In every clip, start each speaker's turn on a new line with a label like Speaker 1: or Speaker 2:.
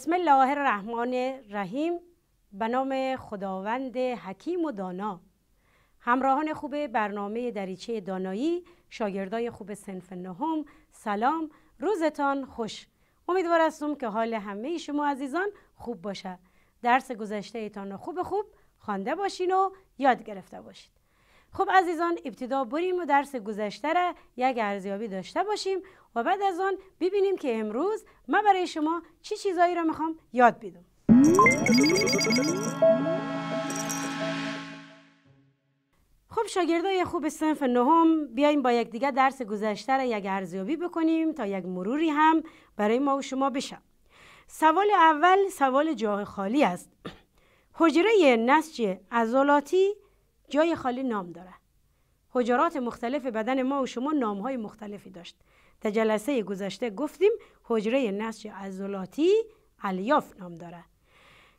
Speaker 1: بسم الله الرحمن الرحیم به نام خداوند حکیم و دانا همراهان خوب برنامه دریچه دانایی شاگردای خوب سنف نهم سلام روزتان خوش امیدوار هستم که حال همه شما عزیزان خوب باشه درس گذشته ایتان خوب خوب خوانده باشین و یاد گرفته باشید خب عزیزان ابتدا بریم و درس گذشته را یک ارزیابی داشته باشیم و بعد از آن ببینیم که امروز من برای شما چی چیزایی را میخوام یاد بدم خب شاگردای خوب صنف نهم بیایم با یکدیگر درس گذشته را یک ارزیابی بکنیم تا یک مروری هم برای ما و شما بشه سوال اول سوال جای خالی است حجره نسج عضلاتی جای خالی نام داره حجرات مختلف بدن ما و شما نام های مختلفی داشت در جلسه گذشته گفتیم حجره نسج عضلاتی الیاف نام داره.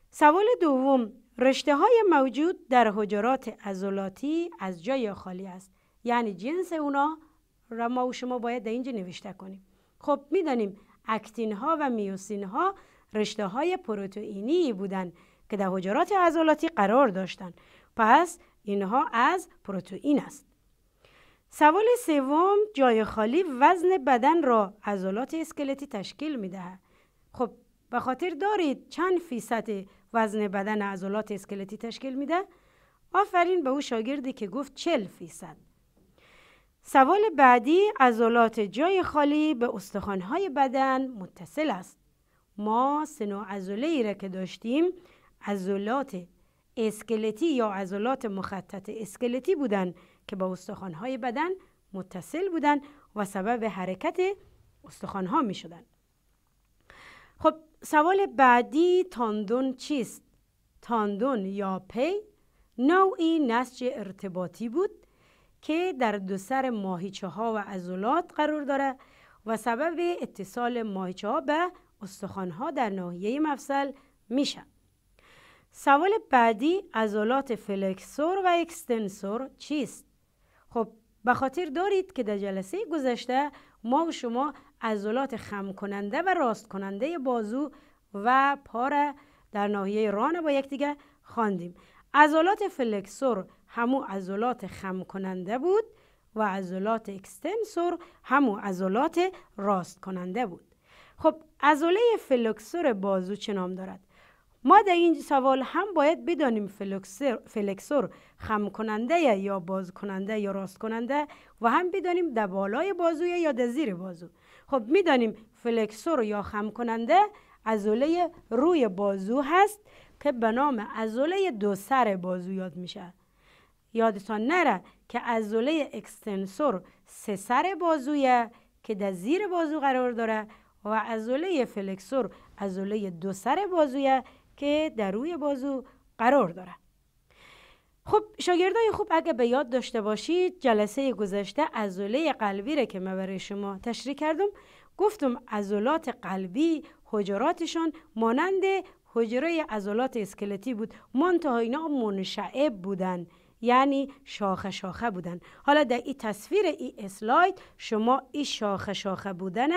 Speaker 1: سوال دوم رشته های موجود در حجرات عضلاتی از جای خالی است یعنی جنس اونا را ما و شما باید در اینجا نوشته کنیم خب میدانیم اکتین ها و میوسین ها رشته های پروتئینی بودند که در حجرات عضلاتی قرار داشتند پس اینها از پروتئین است سوال سوم جای خالی وزن بدن را عضلات اسکلتی تشکیل می دهد. خب به خاطر دارید چند فیصد وزن بدن عضلات اسکلتی تشکیل میده؟ آفرین به او شاگردی که گفت چل فیصد. سوال بعدی عضلات جای خالی به استخوان‌های بدن متصل است. ما سنو عضله ای را که داشتیم عضلات اسکلتی یا عضلات مخطط اسکلتی بودن که با استخوانهای بدن متصل بودند و سبب حرکت استخوان‌ها می خب سوال بعدی تاندون چیست؟ تاندون یا پی نوعی نسج ارتباطی بود که در دو سر ماهیچه ها و عضلات قرار داره و سبب اتصال ماهیچه ها به استخوان ها در ناحیه مفصل میشه. سوال بعدی عضلات فلکسور و اکستنسور چیست خب به خاطر دارید که در جلسه گذشته ما و شما عضلات خم کننده و راست کننده بازو و پاره در ناحیه ران با یکدیگه خواندیم عضلات فلکسور همو عضلات خم کننده بود و عضلات اکستنسور همو عضلات راست کننده بود خب عضله فلکسور بازو چه نام دارد ما در این سوال هم باید بدانیم فلکسور خم کننده یا باز کننده یا راست کننده و هم بدانیم در بالای بازوی یا در زیر بازو خب میدانیم فلکسور یا خم کننده عضله روی بازو هست که به نام عضله دو سر بازو یاد میشه یادتان نره که عضله اکستنسور سه سر بازویه که در زیر بازو قرار داره و عضله فلکسور عضله دو سر بازویه که در روی بازو قرار داره. خب شاگردای خوب اگه به یاد داشته باشید جلسه گذشته عضله قلبی را که من برای شما تشریح کردم گفتم عضلات قلبی حجراتشان مانند حجره عضلات اسکلتی بود منتها اینا منشعب بودن یعنی شاخه شاخه بودن حالا در این تصویر این اسلاید شما این شاخه شاخه بودن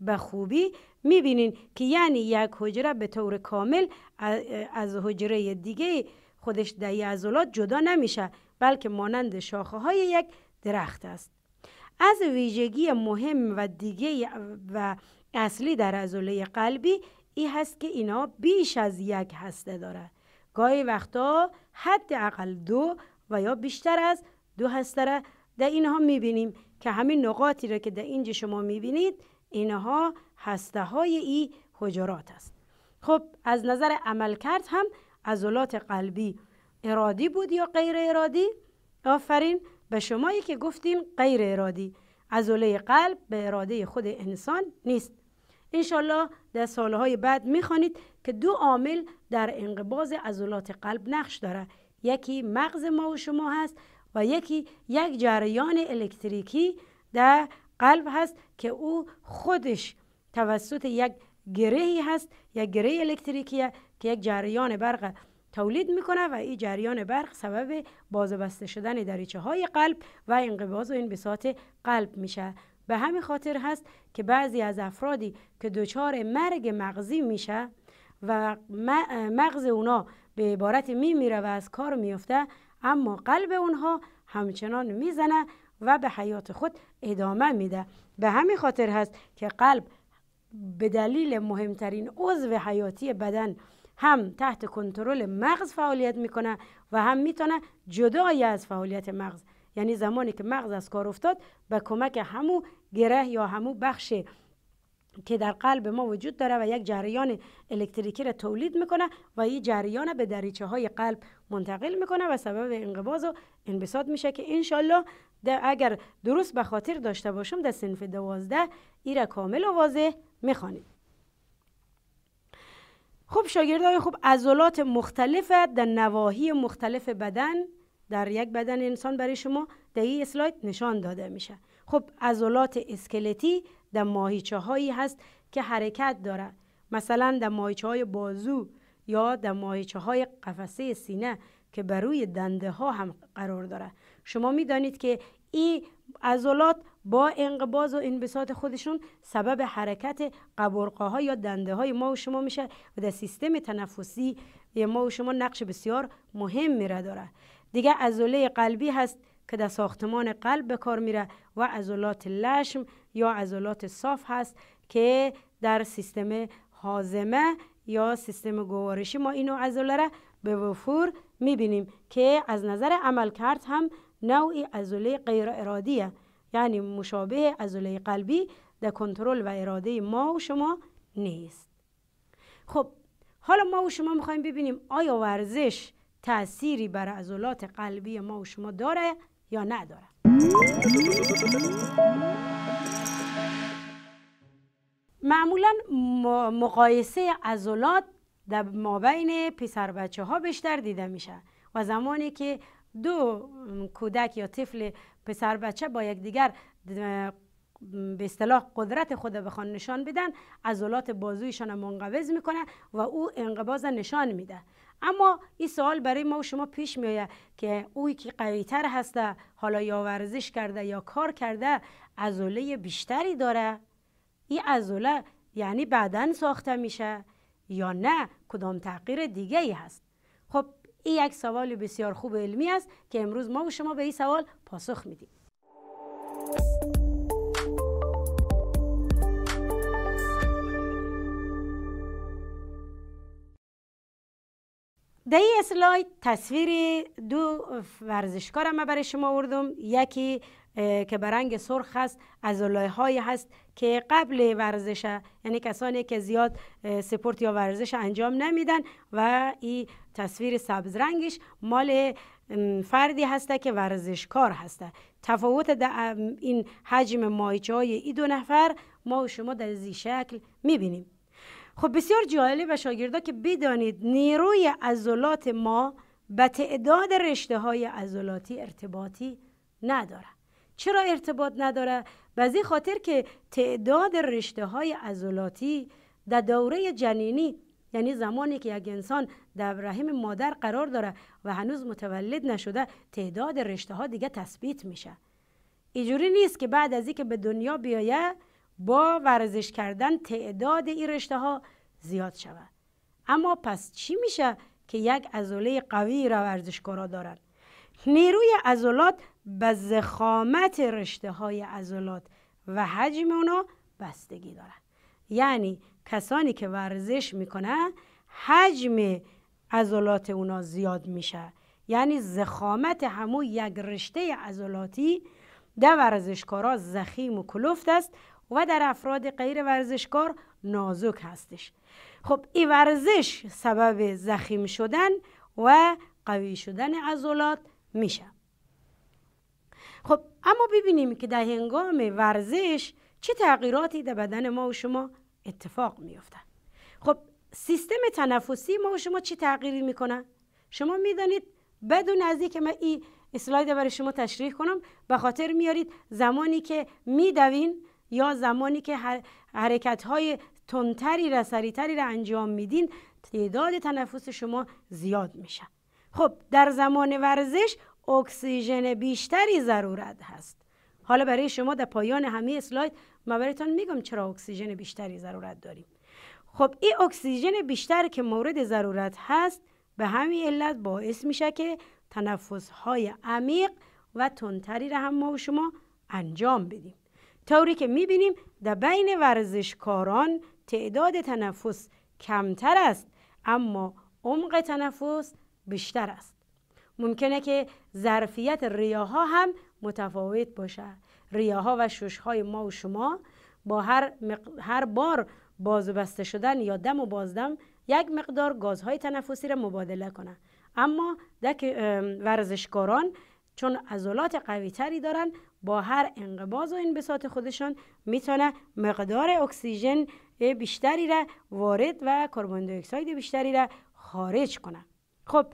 Speaker 1: به خوبی میبینین که یعنی یک حجره به طور کامل از حجره دیگه خودش در عضلات جدا نمیشه بلکه مانند شاخه های یک درخت است از ویژگی مهم و دیگه و اصلی در عضله قلبی ای هست که اینا بیش از یک هسته داره. گاهی وقتا حداقل دو و یا بیشتر از دو هسته را در اینها میبینیم که همین نقاطی را که در اینجا شما میبینید اینها هسته های ای حجرات است خب از نظر کرد هم عضلات قلبی ارادی بود یا غیر ارادی آفرین به شمایی که گفتیم غیر ارادی عضله قلب به اراده خود انسان نیست انشالله در سالهای بعد میخوانید که دو عامل در انقباز عضلات قلب نقش داره یکی مغز ما و شما هست و یکی یک جریان الکتریکی در قلب هست که او خودش توسط یک گرهی هست یک گره الکتریکیه که یک جریان برق تولید میکنه و این جریان برق سبب باز بسته شدن دریچه های قلب و انقباض و انبساط قلب میشه به همین خاطر هست که بعضی از افرادی که دچار مرگ مغزی میشه و مغز اونا به عبارت میمیره و از کار میفته اما قلب اونها همچنان میزنه و به حیات خود ادامه میده به همین خاطر هست که قلب به دلیل مهمترین عضو حیاتی بدن هم تحت کنترل مغز فعالیت میکنه و هم میتونه جدا از فعالیت مغز یعنی زمانی که مغز از کار افتاد به کمک همو گره یا همو بخش که در قلب ما وجود داره و یک جریان الکتریکی را تولید میکنه و این جریان به دریچه های قلب منتقل میکنه و سبب انقباض و انبساط میشه که انشالله اگر درست به خاطر داشته باشم در سنف دوازده را کامل و واضح میخوانیم خب شاگردای خوب عضلات مختلف در نواحی مختلف بدن در یک بدن انسان برای شما در این اسلاید نشان داده میشه خب عضلات اسکلتی در ماهیچه هایی هست که حرکت داره مثلا در ماهیچه های بازو یا در ماهیچه های قفسه سینه که بر روی دنده ها هم قرار داره شما میدانید که این عضلات با انقباض و انبساط خودشون سبب حرکت ها یا دنده های ما و شما میشه و در سیستم تنفسی ما و شما نقش بسیار مهم میره داره دیگه عضله قلبی هست که در ساختمان قلب به کار میره و عضلات لشم یا عضلات صاف هست که در سیستم حازمه یا سیستم گوارشی ما اینو ازوله را به وفور میبینیم که از نظر عملکرد هم نوعی ازوله غیر ارادیه یعنی مشابه عضله قلبی در کنترل و اراده ما و شما نیست خب حالا ما و شما میخوایم ببینیم آیا ورزش تأثیری بر عضلات قلبی ما و شما داره یا نداره معمولا مقایسه عضلات در مابین پسر بچه ها بیشتر دیده میشه و زمانی که دو کودک یا طفل پسر بچه با دیگر به اصطلاح قدرت خود بخوان نشان بدن عضلات بازویشان منقبض میکنه و او انقباض نشان میده اما این سوال برای ما و شما پیش میاد که اوی که تر هسته حالا یا ورزش کرده یا کار کرده عضله بیشتری داره این عضله یعنی بعدا ساخته میشه یا نه کدام تغییر دیگه ای هست خب این یک سوال بسیار خوب علمی است که امروز ما و شما به این سوال پاسخ میدیم در این اسلاید تصویر دو ورزشکار ما برای شما آوردم یکی که به رنگ سرخ هست از های هست که قبل ورزش یعنی کسانی که زیاد سپورت یا ورزش انجام نمیدن و این تصویر سبز رنگش مال فردی هسته که ورزشکار هسته تفاوت در این حجم مایچه های این دو نفر ما و شما در زی شکل میبینیم خب بسیار جالب و شاگردا که بدانید نیروی عضلات ما به تعداد رشته های عضلاتی ارتباطی نداره چرا ارتباط نداره؟ بعضی خاطر که تعداد رشته های ازولاتی در دوره جنینی یعنی زمانی که یک انسان در رحم مادر قرار داره و هنوز متولد نشده تعداد رشته ها دیگه تثبیت میشه اینجوری نیست که بعد از اینکه به دنیا بیایه با ورزش کردن تعداد این رشته ها زیاد شود اما پس چی میشه که یک ازوله قوی را ورزشکارا دارن نیروی عضلات به زخامت رشته های عضلات و حجم اونا بستگی دارد. یعنی کسانی که ورزش میکنن حجم عضلات اونا زیاد میشه یعنی زخامت همون یک رشته عضلاتی در ورزشکارا زخیم و کلفت است و در افراد غیر ورزشکار نازک هستش خب این ورزش سبب زخیم شدن و قوی شدن عضلات میشه. خب اما ببینیم که در هنگام ورزش چه تغییراتی در بدن ما و شما اتفاق میافتن خب سیستم تنفسی ما و شما چه تغییری میکنه؟ شما میدانید بدون از اینکه من این اسلاید برای شما تشریح کنم به خاطر میارید زمانی که میدوین یا زمانی که حرکت های تندتری را سریعتری را انجام میدین تعداد تنفس شما زیاد میشه خب در زمان ورزش اکسیژن بیشتری ضرورت هست حالا برای شما در پایان همه اسلاید ما برایتان میگم چرا اکسیژن بیشتری ضرورت داریم خب این اکسیژن بیشتر که مورد ضرورت هست به همین علت باعث میشه که تنفس های عمیق و تندتری را هم ما و شما انجام بدیم طوری که میبینیم در بین ورزشکاران تعداد تنفس کمتر است اما عمق تنفس بیشتر است ممکنه که ظرفیت ریاها هم متفاوت باشد ریاها و ششهای ما و شما با هر, هر بار باز و بسته شدن یا دم و بازدم یک مقدار گازهای تنفسی را مبادله کنند اما دک ورزشکاران چون عضلات قوی تری دارن با هر انقباض و انبساط خودشان میتونه مقدار اکسیژن بیشتری را وارد و کربن دی بیشتری را خارج کنه خب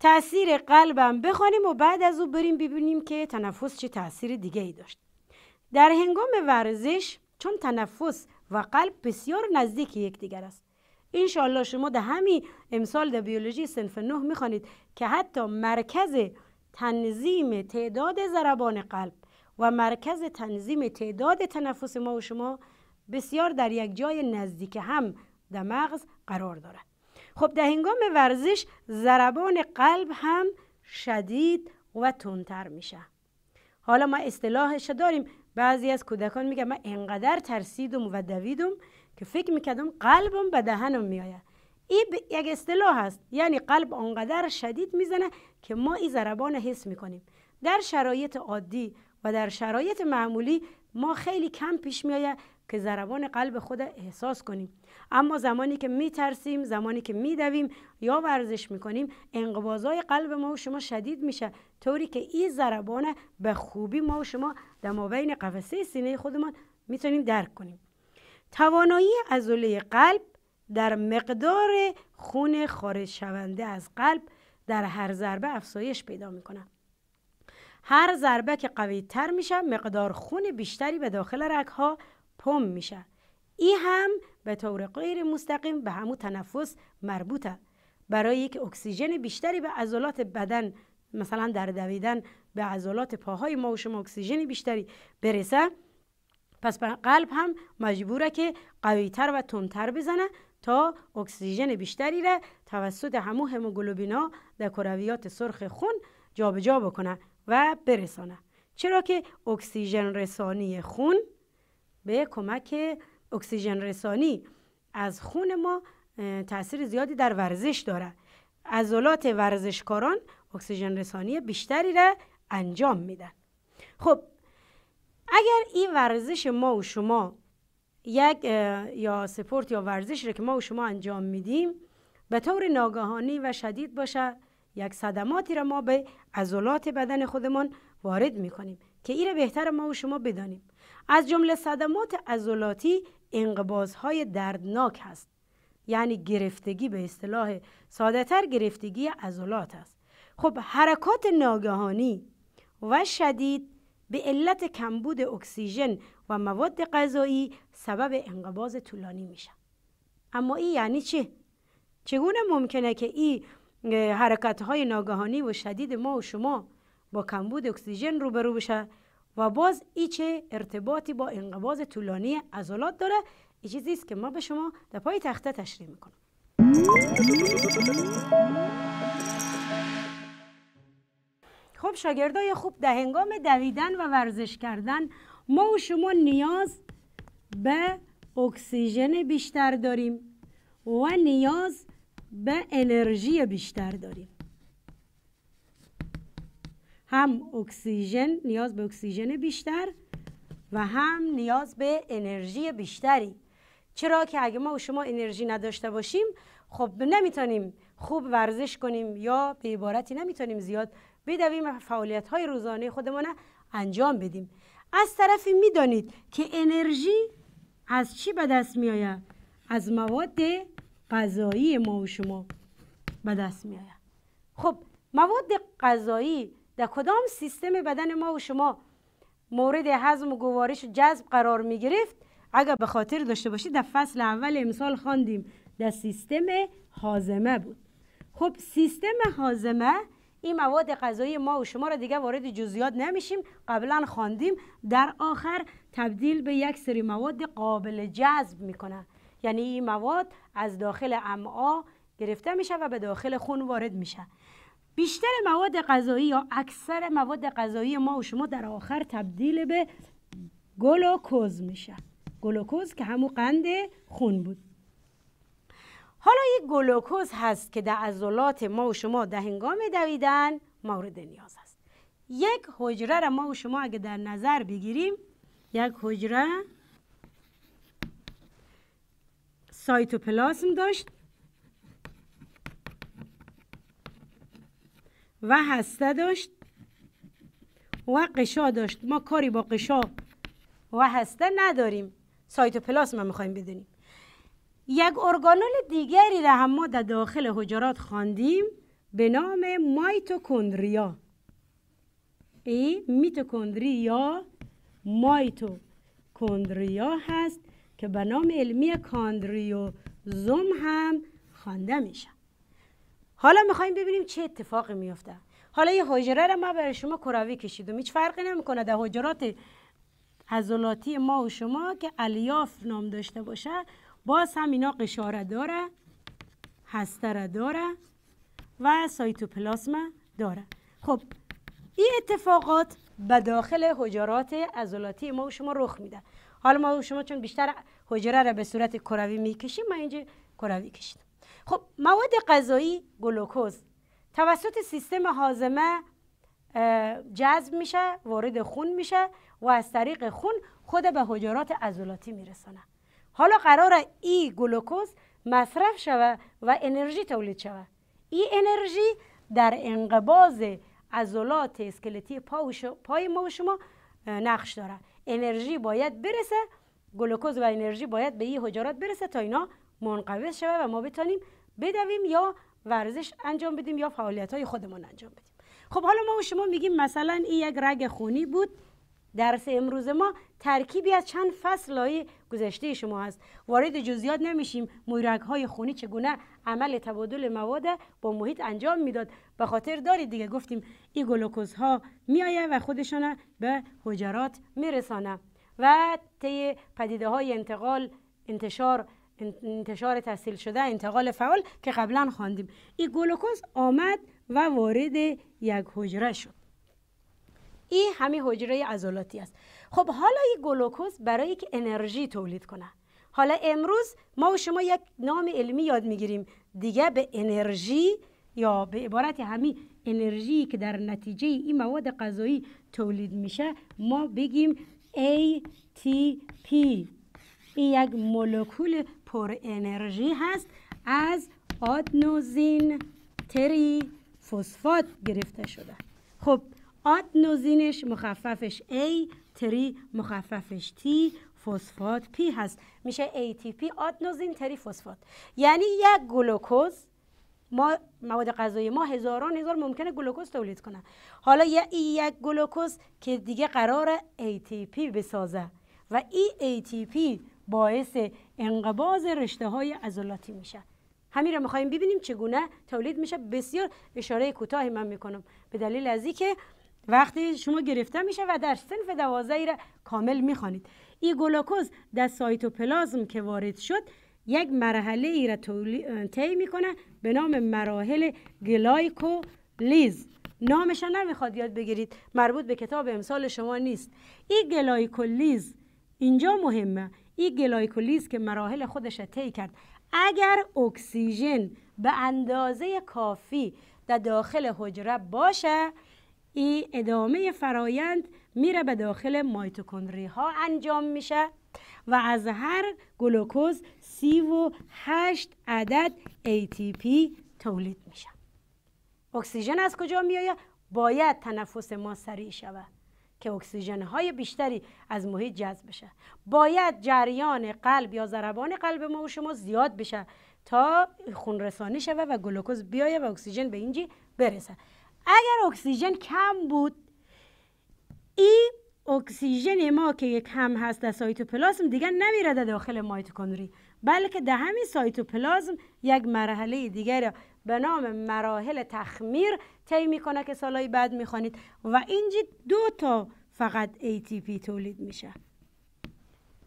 Speaker 1: تاثیر قلبم بخوانیم و بعد از او بریم ببینیم که تنفس چه تاثیر دیگه ای داشت در هنگام ورزش چون تنفس و قلب بسیار نزدیک یکدیگر است انشاءالله شما در همین امسال در بیولوژی سنف نه میخوانید که حتی مرکز تنظیم تعداد ضربان قلب و مرکز تنظیم تعداد تنفس ما و شما بسیار در یک جای نزدیک هم در مغز قرار دارد خب در هنگام ورزش ضربان قلب هم شدید و تندتر میشه حالا ما اصطلاحش داریم بعضی از کودکان میگن من انقدر ترسیدم و دویدم که فکر میکردم قلبم به دهنم میآید این یک اصطلاح است یعنی قلب آنقدر شدید میزنه که ما این ضربان حس میکنیم در شرایط عادی و در شرایط معمولی ما خیلی کم پیش میآید که ضربان قلب خود احساس کنیم اما زمانی که میترسیم زمانی که میدویم یا ورزش میکنیم انقباضهای قلب ما و شما شدید میشه طوری که این ضربان به خوبی ما و شما در مابین قفسه سینه خودمان میتونیم درک کنیم توانایی عضله قلب در مقدار خون خارج شونده از قلب در هر ضربه افزایش پیدا میکنه هر ضربه که قوی تر میشه مقدار خون بیشتری به داخل ها، هم میشه ای هم به طور غیر مستقیم به همو تنفس مربوطه برای یک اکسیژن بیشتری به عضلات بدن مثلا در دویدن به عضلات پاهای ما و شما اکسیژن بیشتری برسه پس قلب هم مجبوره که قویتر و تندتر بزنه تا اکسیژن بیشتری را توسط همو هموگلوبینا در کرویات سرخ خون جابجا جا بکنه و برسانه چرا که اکسیژن رسانی خون به کمک اکسیژن رسانی از خون ما تاثیر زیادی در ورزش داره عضلات ورزشکاران اکسیژن رسانی بیشتری را انجام میدن خب اگر این ورزش ما و شما یک یا سپورت یا ورزش را که ما و شما انجام میدیم به طور ناگهانی و شدید باشه یک صدماتی را ما به عضلات بدن خودمان وارد میکنیم که این را بهتر ما و شما بدانیم از جمله صدمات عضلاتی های دردناک هست یعنی گرفتگی به اصطلاح تر گرفتگی عضلات است خب حرکات ناگهانی و شدید به علت کمبود اکسیژن و مواد غذایی سبب انقباض طولانی میشه. اما این یعنی چه چگونه ممکنه که این حرکت های ناگهانی و شدید ما و شما با کمبود اکسیژن روبرو بشه و باز ایچه ارتباطی با انقباض طولانی عضلات داره ای چیزی است که ما به شما در پای تخته تشریح میکنم خب شاگردای خوب در هنگام دویدن و ورزش کردن ما و شما نیاز به اکسیژن بیشتر داریم و نیاز به انرژی بیشتر داریم هم اکسیژن نیاز به اکسیژن بیشتر و هم نیاز به انرژی بیشتری چرا که اگه ما و شما انرژی نداشته باشیم خب نمیتونیم خوب ورزش کنیم یا به عبارتی نمیتونیم زیاد بدویم و فعالیت های روزانه خودمان انجام بدیم از طرفی میدانید که انرژی از چی به دست میآید از مواد غذایی ما و شما به دست میآید خب مواد غذایی در کدام سیستم بدن ما و شما مورد هضم و گوارش و جذب قرار می گرفت اگر به خاطر داشته باشید در فصل اول امسال خواندیم در سیستم حازمه بود خب سیستم حازمه این مواد غذایی ما و شما را دیگه وارد جزئیات نمیشیم قبلا خواندیم در آخر تبدیل به یک سری مواد قابل جذب میکنه. یعنی این مواد از داخل امعا گرفته میشه و به داخل خون وارد میشه بیشتر مواد غذایی یا اکثر مواد غذایی ما و شما در آخر تبدیل به گلوکوز میشه. گلوکوز که همون قند خون بود حالا یک گلوکوز هست که در عضلات ما و شما در هنگام دویدن مورد نیاز است یک حجره را ما و شما اگه در نظر بگیریم یک حجره سایتوپلاسم داشت و هسته داشت و قشا داشت ما کاری با قشا و هسته نداریم سایتوپلاسم میخوایم بدونیم یک ارگانول دیگری را هم ما در داخل حجرات خواندیم به نام مایتوکندریا ای میتوکندریا مایتوکندریا هست که به نام علمی کاندریوزوم هم خوانده میشه حالا میخوایم ببینیم چه اتفاقی میفته حالا یه حجره را ما برای شما کراوی کشیدم هیچ فرقی نمیکنه در حجرات عضلاتی ما و شما که الیاف نام داشته باشه باز هم اینا قشاره داره هستره داره و سایتوپلاسم داره خب این اتفاقات به داخل حجرات عضلاتی ما و شما رخ میده حالا ما و شما چون بیشتر حجره را به صورت کروی میکشیم ما اینجا کروی کشیدم خب مواد غذایی گلوکوز توسط سیستم هاضمه جذب میشه وارد خون میشه و از طریق خون خود به حجرات عضلاتی میرسانه حالا قرار ای گلوکوز مصرف شوه و انرژی تولید شوه ای انرژی در انقباز عضلات اسکلتی پای ما و شما نقش داره انرژی باید برسه گلوکوز و انرژی باید به این حجرات برسه تا اینا منقبض شوه و ما بتانیم بدویم یا ورزش انجام بدیم یا فعالیت های خودمون انجام بدیم خب حالا ما و شما میگیم مثلا این یک رگ خونی بود درس امروز ما ترکیبی از چند فصل های گذشته شما هست وارد جزئیات نمیشیم مویرگ های خونی چگونه عمل تبادل مواد با محیط انجام میداد به خاطر دارید دیگه گفتیم این گلوکوز ها میآیه و خودشان به حجرات میرسانه و طی پدیده های انتقال انتشار انتشار تحصیل شده انتقال فعال که قبلا خواندیم این گلوکوز آمد و وارد یک حجره شد این همین حجره عضلاتی است خب حالا این گلوکوز برای یک انرژی تولید کنه حالا امروز ما و شما یک نام علمی یاد میگیریم دیگه به انرژی یا به عبارت همین انرژی که در نتیجه این مواد غذایی تولید میشه ما بگیم ATP این یک مولکول پر انرژی هست از آدنوزین تری فسفات گرفته شده خب آدنوزینش مخففش A تری مخففش T فسفات P هست میشه ATP آدنوزین تری فسفات یعنی یک گلوکوز ما مواد غذایی ما هزاران هزار ممکنه گلوکوز تولید کنه حالا یک گلوکوز که دیگه قرار ATP بسازه و ای ATP باعث انقباز رشته های عضلاتی میشه همین را میخوایم ببینیم چگونه تولید میشه بسیار اشاره کوتاهی من میکنم به دلیل از که وقتی شما گرفته میشه و در سنف دوازه ای را کامل میخوانید این گلوکوز در سایتوپلازم که وارد شد یک مرحله ای را طی میکنه به نام مراحل گلایکولیز نامش نمیخواد یاد بگیرید مربوط به کتاب امثال شما نیست این گلایکولیز اینجا مهمه این گلایکولیز که مراحل خودش طی کرد اگر اکسیژن به اندازه کافی در داخل حجره باشه این ادامه فرایند میره به داخل مایتوکندری ها انجام میشه و از هر گلوکوز سی و هشت عدد ATP تولید میشه اکسیژن از کجا میایه؟ باید تنفس ما سریع شود که اکسیژن های بیشتری از محیط جذب بشه باید جریان قلب یا ضربان قلب ما و شما زیاد بشه تا خون رسانی شوه و گلوکوز بیایه و اکسیژن به اینجی برسه اگر اکسیژن کم بود این اکسیژن ما که یک کم هست در پلازم دیگه نمیره در داخل مایتوکندری بلکه در همین پلازم یک مرحله دیگر به نام مراحل تخمیر طی میکنه که سالهای بعد میخوانید و اینجا دو تا فقط ATP تولید میشه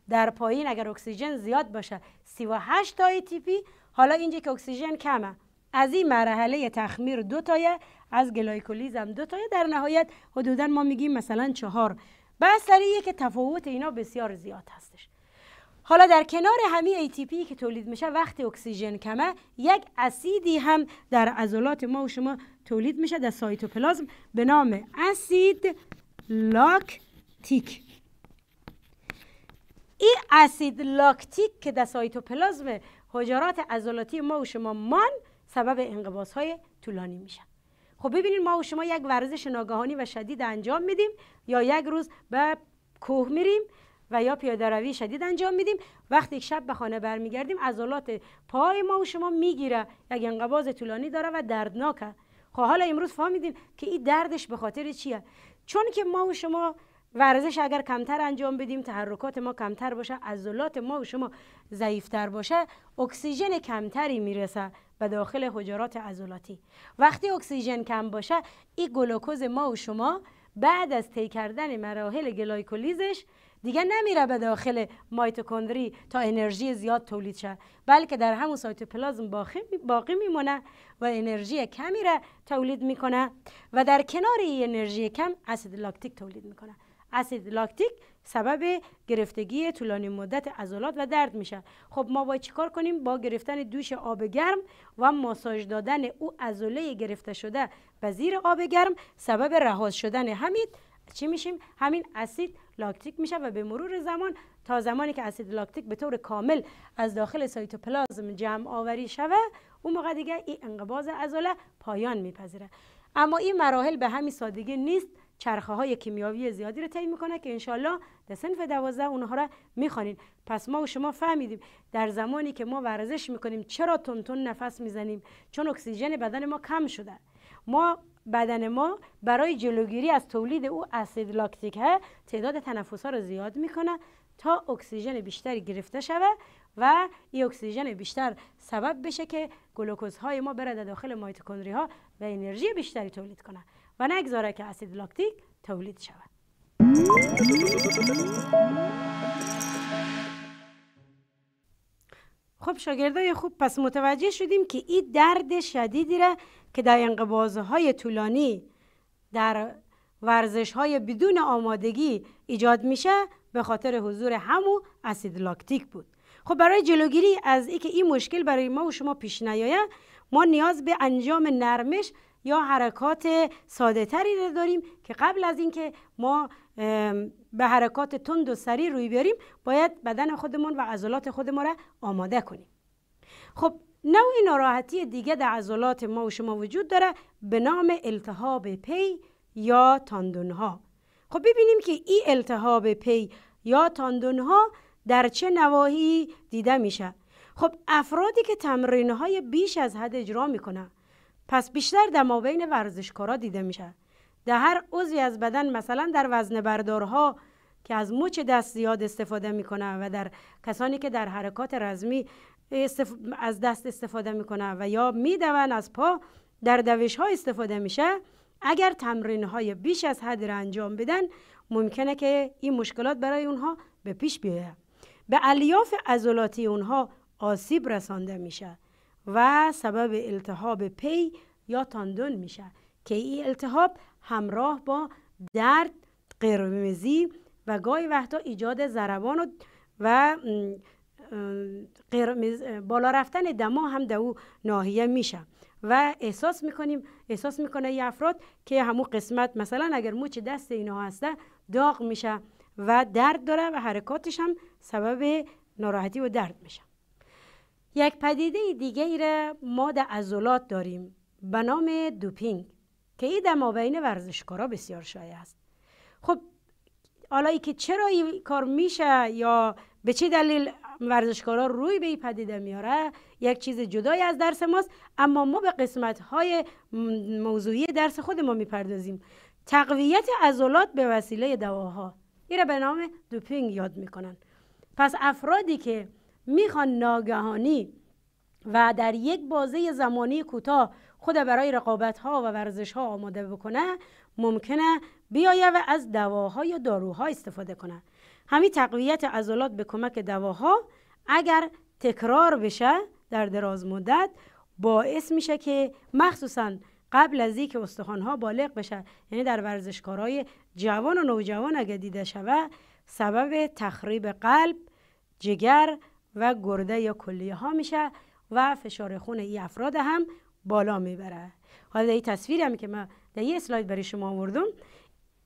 Speaker 1: در پایین اگر اکسیژن زیاد باشه 38 تا ATP حالا اینجا که اکسیژن کمه از این مرحله تخمیر دو تایه از گلایکولیز هم دو تایه در نهایت حدودا ما میگیم مثلا چهار بس اثر که تفاوت اینا بسیار زیاد هستش حالا در کنار همه ATP که تولید میشه وقتی اکسیژن کمه یک اسیدی هم در عضلات ما و شما تولید میشه در سایتوپلازم به نام اسید لاکتیک این اسید لاکتیک که در سایتوپلازم حجرات عضلاتی ما و شما مان سبب انقباض های طولانی میشه خب ببینید ما و شما یک ورزش ناگهانی و شدید انجام میدیم یا یک روز به کوه میریم و یا پیاده روی شدید انجام میدیم وقتی یک شب به خانه برمیگردیم عضلات پای ما و شما میگیره یک انقباز طولانی داره و دردناکه خب حالا امروز فهمیدیم که این دردش به خاطر چیه چون که ما و شما ورزش اگر کمتر انجام بدیم تحرکات ما کمتر باشه عضلات ما و شما ضعیفتر باشه اکسیژن کمتری میرسه به داخل حجرات عضلاتی وقتی اکسیژن کم باشه این گلوکوز ما و شما بعد از طی کردن مراحل گلایکولیزش دیگه نمیره به داخل مایتوکندری تا انرژی زیاد تولید شه، بلکه در همون سایتوپلازم باقی میمونه و انرژی کمی را تولید میکنه و در کنار این انرژی کم اسید لاکتیک تولید میکنه اسید لاکتیک سبب گرفتگی طولانی مدت عضلات و درد میشه خب ما باید چیکار کنیم با گرفتن دوش آب گرم و ماساژ دادن او عضله گرفته شده به زیر آب گرم سبب رها شدن همین چی میشیم همین اسید لاکتیک میشه و به مرور زمان تا زمانی که اسید لاکتیک به طور کامل از داخل سایتوپلازم جمع آوری شوه اون موقع دیگه این انقباض عضله پایان میپذیره اما این مراحل به همین سادگی نیست چرخه های کیمیاوی زیادی رو طی میکنه که انشالله در صنف دوازده اونها رو میخوانین پس ما و شما فهمیدیم در زمانی که ما ورزش میکنیم چرا تون نفس میزنیم چون اکسیژن بدن ما کم شده ما بدن ما برای جلوگیری از تولید او اسید لاکتیک ها تعداد تنفس ها رو زیاد میکنه تا اکسیژن بیشتری گرفته شود و این اکسیژن بیشتر سبب بشه که گلوکوز های ما بره در داخل مایتوکندری ها و انرژی بیشتری تولید کنه و نگذاره که اسید لاکتیک تولید شود خب شاگردای خوب پس متوجه شدیم که این درد شدیدی را که در انقبازه طولانی در ورزش های بدون آمادگی ایجاد میشه به خاطر حضور همو اسید لاکتیک بود خب برای جلوگیری از اینکه این مشکل برای ما و شما پیش نیاید ما نیاز به انجام نرمش یا حرکات ساده تری داریم که قبل از اینکه ما به حرکات تند و سری روی بیاریم باید بدن خودمون و عضلات خودمون را آماده کنیم خب نوع ناراحتی دیگه در عضلات ما و شما وجود داره به نام التهاب پی یا تاندون ها خب ببینیم که این التهاب پی یا تاندون ها در چه نواحی دیده میشه خب افرادی که تمرین های بیش از حد اجرا میکنن پس بیشتر در مابین ورزشکارا دیده میشه در هر عضوی از بدن مثلا در وزن بردارها که از مچ دست زیاد استفاده میکنه و در کسانی که در حرکات رزمی از دست استفاده میکنه و یا میدون از پا در دوش ها استفاده میشه اگر تمرین های بیش از حد را انجام بدن ممکنه که این مشکلات برای اونها به پیش بیاید به الیاف عضلاتی اونها آسیب رسانده میشه و سبب التهاب پی یا تاندون میشه که این التهاب همراه با درد قرمزی و گاهی وقتا ایجاد زربان و قرمز بالا رفتن دما هم در او ناحیه میشه و احساس میکنیم احساس میکنه ای افراد که همون قسمت مثلا اگر موچ دست اینها هسته داغ میشه و درد داره و حرکاتش هم سبب ناراحتی و درد میشه یک پدیده دیگه ای را ما در عضلات داریم به نام دوپینگ که این در بین ورزشکارا بسیار شایع است خب حالا که چرا این کار میشه یا به چه دلیل ورزشکارا روی به این پدیده میاره یک چیز جدای از درس ماست اما ما به قسمت های موضوعی درس خود ما میپردازیم تقویت عضلات به وسیله دواها این را به نام دوپینگ یاد میکنن پس افرادی که میخوان ناگهانی و در یک بازه زمانی کوتاه خود برای رقابت ها و ورزش ها آماده بکنه ممکنه بیایه و از دواها یا داروها استفاده کنه همین تقویت عضلات به کمک دواها اگر تکرار بشه در دراز مدت باعث میشه که مخصوصا قبل از اینکه ها بالغ بشه یعنی در ورزشکارای جوان و نوجوان اگه دیده شوه سبب تخریب قلب جگر و گرده یا کلیه ها میشه و فشار خون ای افراد هم بالا میبره حالا این تصویر که من در یه اسلاید برای شما آوردم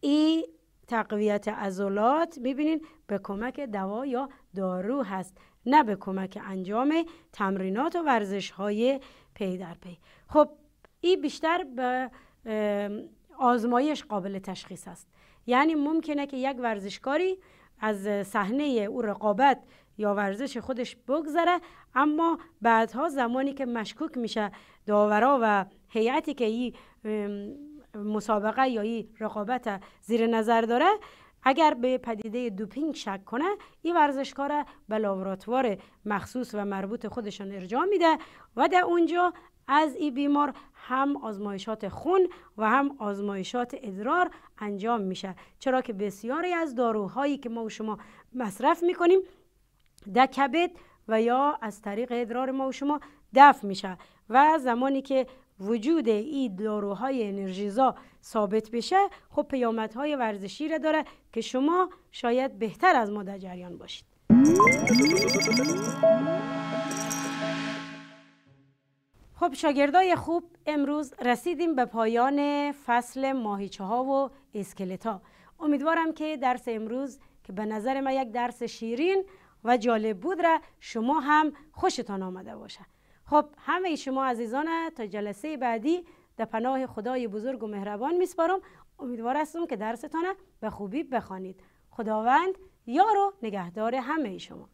Speaker 1: این تقویت عضلات میبینین به کمک دوا یا دارو هست نه به کمک انجام تمرینات و ورزش های پی در پی خب این بیشتر به آزمایش قابل تشخیص است یعنی ممکنه که یک ورزشکاری از صحنه او رقابت یا ورزش خودش بگذره اما بعدها زمانی که مشکوک میشه داورا و هیئتی که این مسابقه یا این رقابت زیر نظر داره اگر به پدیده دوپینگ شک کنه این ورزشکار به لابراتوار مخصوص و مربوط خودشان ارجاع میده و در اونجا از این بیمار هم آزمایشات خون و هم آزمایشات ادرار انجام میشه چرا که بسیاری از داروهایی که ما و شما مصرف میکنیم در کبد و یا از طریق ادرار ما و شما دفع میشه و زمانی که وجود این داروهای انرژیزا ثابت بشه خب پیامدهای ورزشی را داره که شما شاید بهتر از ما در جریان باشید خب شاگردای خوب امروز رسیدیم به پایان فصل ماهیچه ها و اسکلت ها امیدوارم که درس امروز که به نظر ما یک درس شیرین و جالب بود را شما هم خوشتان آمده باشه خب همه شما عزیزان تا جلسه بعدی در پناه خدای بزرگ و مهربان میسپارم امیدوار هستم که درستان به خوبی بخوانید خداوند یار و نگهدار همه شما